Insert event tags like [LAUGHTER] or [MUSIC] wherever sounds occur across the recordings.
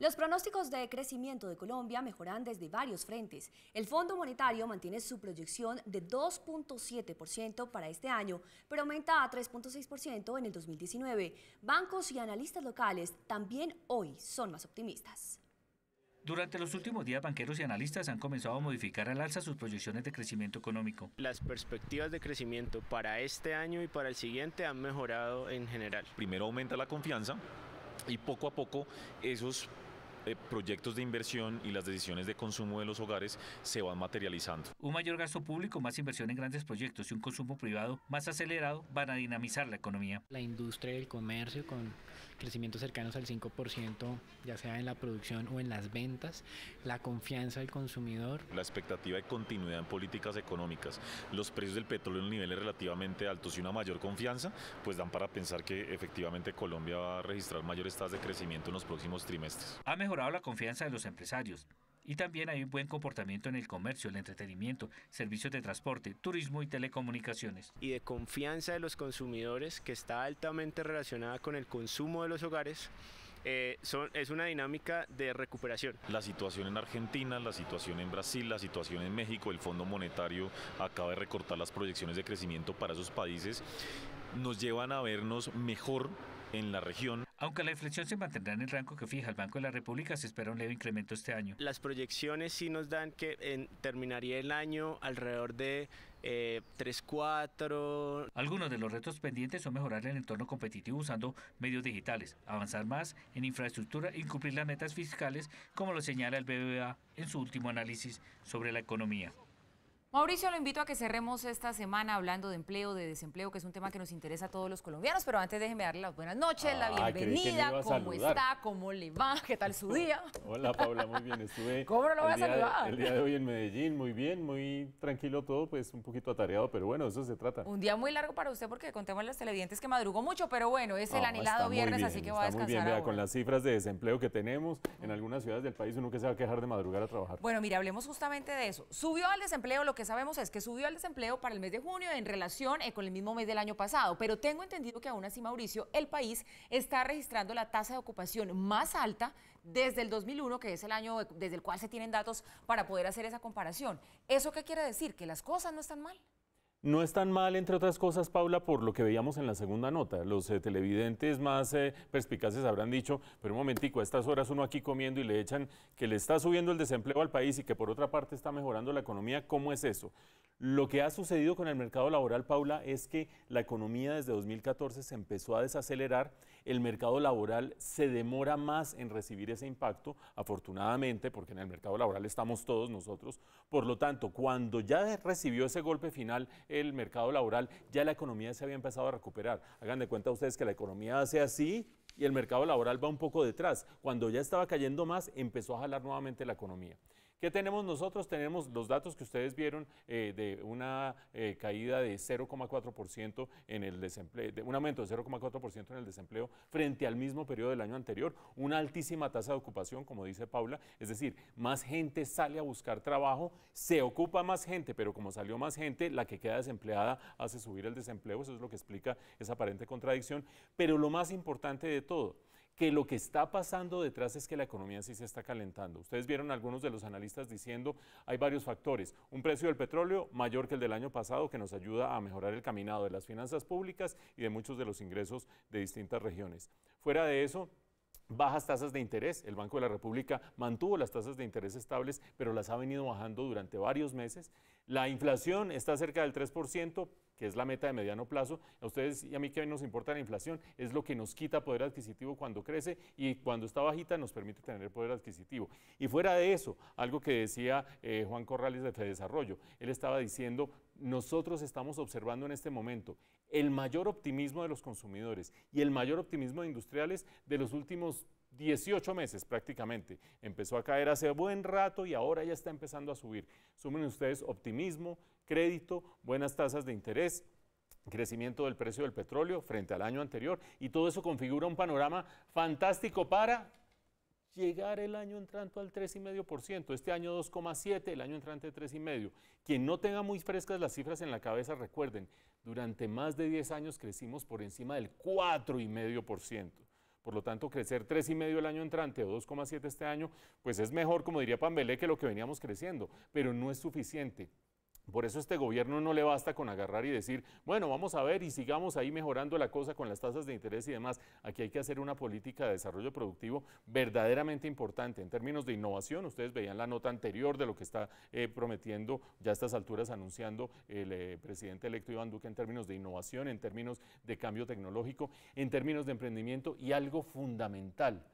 Los pronósticos de crecimiento de Colombia mejoran desde varios frentes. El Fondo Monetario mantiene su proyección de 2.7% para este año, pero aumenta a 3.6% en el 2019. Bancos y analistas locales también hoy son más optimistas. Durante los últimos días, banqueros y analistas han comenzado a modificar al alza sus proyecciones de crecimiento económico. Las perspectivas de crecimiento para este año y para el siguiente han mejorado en general. Primero aumenta la confianza y poco a poco esos eh, proyectos de inversión y las decisiones de consumo de los hogares se van materializando. Un mayor gasto público, más inversión en grandes proyectos y un consumo privado más acelerado van a dinamizar la economía. La industria y el comercio con crecimientos cercanos al 5%, ya sea en la producción o en las ventas, la confianza del consumidor. La expectativa de continuidad en políticas económicas, los precios del petróleo en niveles relativamente altos y una mayor confianza, pues dan para pensar que efectivamente Colombia va a registrar mayores tasas de crecimiento en los próximos trimestres. Ha mejorado la confianza de los empresarios, y también hay un buen comportamiento en el comercio, el entretenimiento, servicios de transporte, turismo y telecomunicaciones. Y de confianza de los consumidores que está altamente relacionada con el consumo de los hogares. Eh, es una dinámica de recuperación. La situación en Argentina, la situación en Brasil, la situación en México, el Fondo Monetario acaba de recortar las proyecciones de crecimiento para esos países, nos llevan a vernos mejor en la región. Aunque la inflexión se mantendrá en el rango que fija el Banco de la República, se espera un leve incremento este año. Las proyecciones sí nos dan que en, terminaría el año alrededor de eh, 3-4. Algunos de los retos pendientes son mejorar el entorno competitivo usando medios digitales, avanzar más en infraestructura y cumplir las metas fiscales, como lo señala el BBVA en su último análisis sobre la economía. Mauricio, lo invito a que cerremos esta semana hablando de empleo, de desempleo, que es un tema que nos interesa a todos los colombianos, pero antes déjeme darle las buenas noches, la ah, bienvenida, cómo está, cómo le va, qué tal su día. [LAUGHS] Hola Paula, muy bien, estuve [LAUGHS] ¿Cómo lo voy a saludar? el día de hoy en [LAUGHS] Medellín, muy bien, muy tranquilo todo, pues un poquito atareado, pero bueno, eso se trata. Un día muy largo para usted porque contemos los televidentes que madrugó mucho, pero bueno, es el anhelado viernes, así que va a descansar. Muy con las cifras de desempleo que tenemos en algunas ciudades del país, uno que se va a quejar de madrugar a trabajar. Bueno, mire, hablemos justamente de eso. Subió al desempleo lo que sabemos es que subió el desempleo para el mes de junio en relación eh, con el mismo mes del año pasado, pero tengo entendido que aún así, Mauricio, el país está registrando la tasa de ocupación más alta desde el 2001, que es el año desde el cual se tienen datos para poder hacer esa comparación. ¿Eso qué quiere decir? ¿Que las cosas no están mal? No es tan mal, entre otras cosas, Paula, por lo que veíamos en la segunda nota. Los eh, televidentes más eh, perspicaces habrán dicho, pero un momentico, a estas horas uno aquí comiendo y le echan que le está subiendo el desempleo al país y que por otra parte está mejorando la economía. ¿Cómo es eso? Lo que ha sucedido con el mercado laboral, Paula, es que la economía desde 2014 se empezó a desacelerar, el mercado laboral se demora más en recibir ese impacto, afortunadamente, porque en el mercado laboral estamos todos nosotros. Por lo tanto, cuando ya recibió ese golpe final, el mercado laboral, ya la economía se había empezado a recuperar. Hagan de cuenta ustedes que la economía hace así y el mercado laboral va un poco detrás. Cuando ya estaba cayendo más, empezó a jalar nuevamente la economía. ¿Qué tenemos nosotros? Tenemos los datos que ustedes vieron eh, de una eh, caída de 0,4% en el desempleo, un aumento de 0,4% en el desempleo frente al mismo periodo del año anterior, una altísima tasa de ocupación, como dice Paula, es decir, más gente sale a buscar trabajo, se ocupa más gente, pero como salió más gente, la que queda desempleada hace subir el desempleo, eso es lo que explica esa aparente contradicción, pero lo más importante de todo, que lo que está pasando detrás es que la economía sí se está calentando. Ustedes vieron algunos de los analistas diciendo, hay varios factores, un precio del petróleo mayor que el del año pasado que nos ayuda a mejorar el caminado de las finanzas públicas y de muchos de los ingresos de distintas regiones. Fuera de eso, bajas tasas de interés. El Banco de la República mantuvo las tasas de interés estables, pero las ha venido bajando durante varios meses. La inflación está cerca del 3%, que es la meta de mediano plazo, a ustedes y a mí que nos importa la inflación, es lo que nos quita poder adquisitivo cuando crece y cuando está bajita nos permite tener poder adquisitivo. Y fuera de eso, algo que decía eh, Juan Corrales de Desarrollo. él estaba diciendo, nosotros estamos observando en este momento el mayor optimismo de los consumidores y el mayor optimismo de industriales de los últimos 18 meses prácticamente. Empezó a caer hace buen rato y ahora ya está empezando a subir. Sumen ustedes optimismo, crédito, buenas tasas de interés, crecimiento del precio del petróleo frente al año anterior y todo eso configura un panorama fantástico para llegar el año entrante al 3,5%, este año 2,7, el año entrante 3,5. Quien no tenga muy frescas las cifras en la cabeza, recuerden, durante más de 10 años crecimos por encima del 4,5%. Por lo tanto, crecer 3,5 el año entrante o 2,7 este año, pues es mejor, como diría Pambelé, que lo que veníamos creciendo, pero no es suficiente. Por eso este gobierno no le basta con agarrar y decir, bueno, vamos a ver y sigamos ahí mejorando la cosa con las tasas de interés y demás. Aquí hay que hacer una política de desarrollo productivo verdaderamente importante en términos de innovación. Ustedes veían la nota anterior de lo que está eh, prometiendo ya a estas alturas anunciando el eh, presidente electo Iván Duque en términos de innovación, en términos de cambio tecnológico, en términos de emprendimiento y algo fundamental,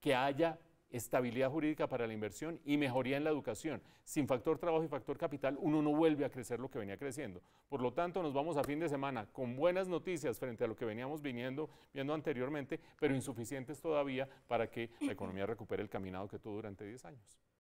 que haya estabilidad jurídica para la inversión y mejoría en la educación. Sin factor trabajo y factor capital, uno no vuelve a crecer lo que venía creciendo. Por lo tanto, nos vamos a fin de semana con buenas noticias frente a lo que veníamos viendo anteriormente, pero insuficientes todavía para que la economía recupere el caminado que tuvo durante 10 años.